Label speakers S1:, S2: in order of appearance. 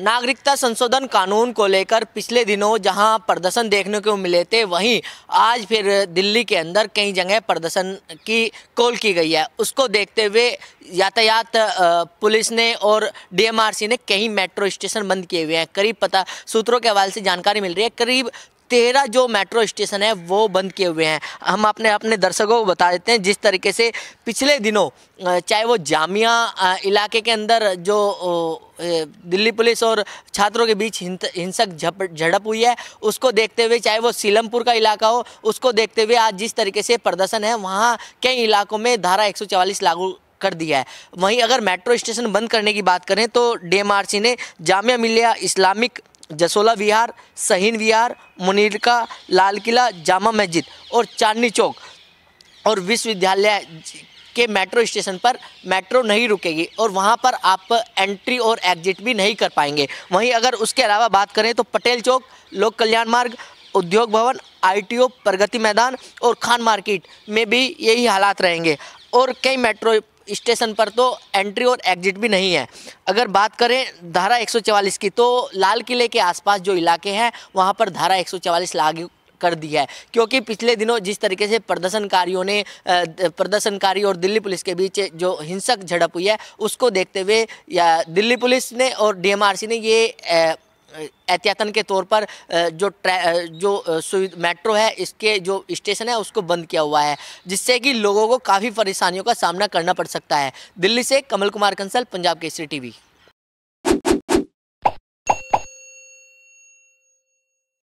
S1: नागरिकता संशोधन कानून को लेकर पिछले दिनों जहां प्रदर्शन देखने को मिले थे वहीं आज फिर दिल्ली के अंदर कई जगह प्रदर्शन की कॉल की गई है उसको देखते हुए यातायात पुलिस ने और डीएमआरसी ने कई मेट्रो स्टेशन बंद किए हुए हैं करीब पता सूत्रों के हवाले से जानकारी मिल रही है करीब तेरह जो मेट्रो स्टेशन है वो बंद किए हुए हैं हम अपने अपने दर्शकों को बता देते हैं जिस तरीके से पिछले दिनों चाहे वो जामिया इलाके के अंदर जो दिल्ली पुलिस और छात्रों के बीच हिंसक झड़प हुई है उसको देखते हुए चाहे वो सीलमपुर का इलाका हो उसको देखते हुए आज जिस तरीके से प्रदर्शन है वहाँ कई इलाकों में धारा एक लागू कर दिया है वहीं अगर मेट्रो स्टेशन बंद करने की बात करें तो डीएमआरसी ने जामिया मिलिया इस्लामिक जसोला विहार सहीन विहार मुनिरका लाल किला जामा मस्जिद और चांदनी चौक और विश्वविद्यालय के मेट्रो स्टेशन पर मेट्रो नहीं रुकेगी और वहाँ पर आप एंट्री और एग्जिट भी नहीं कर पाएंगे वहीं अगर उसके अलावा बात करें तो पटेल चौक लोक कल्याण मार्ग उद्योग भवन आईटीओ प्रगति मैदान और खान मार्केट में भी यही हालात रहेंगे और कई मेट्रो स्टेशन पर तो एंट्री और एग्जिट भी नहीं है अगर बात करें धारा 144 की तो लाल किले के आसपास जो इलाके हैं वहाँ पर धारा 144 लागू कर दी है क्योंकि पिछले दिनों जिस तरीके से प्रदर्शनकारियों ने प्रदर्शनकारी और दिल्ली पुलिस के बीच जो हिंसक झड़प हुई है उसको देखते हुए दिल्ली पुलिस ने और डीएमआरसी ने ये एहतियातन के तौर पर जो जो मेट्रो है इसके जो स्टेशन है उसको बंद किया हुआ है जिससे कि लोगों को काफ़ी परेशानियों का सामना करना पड़ सकता है दिल्ली से कमल कुमार कंसल पंजाब केसरी टीवी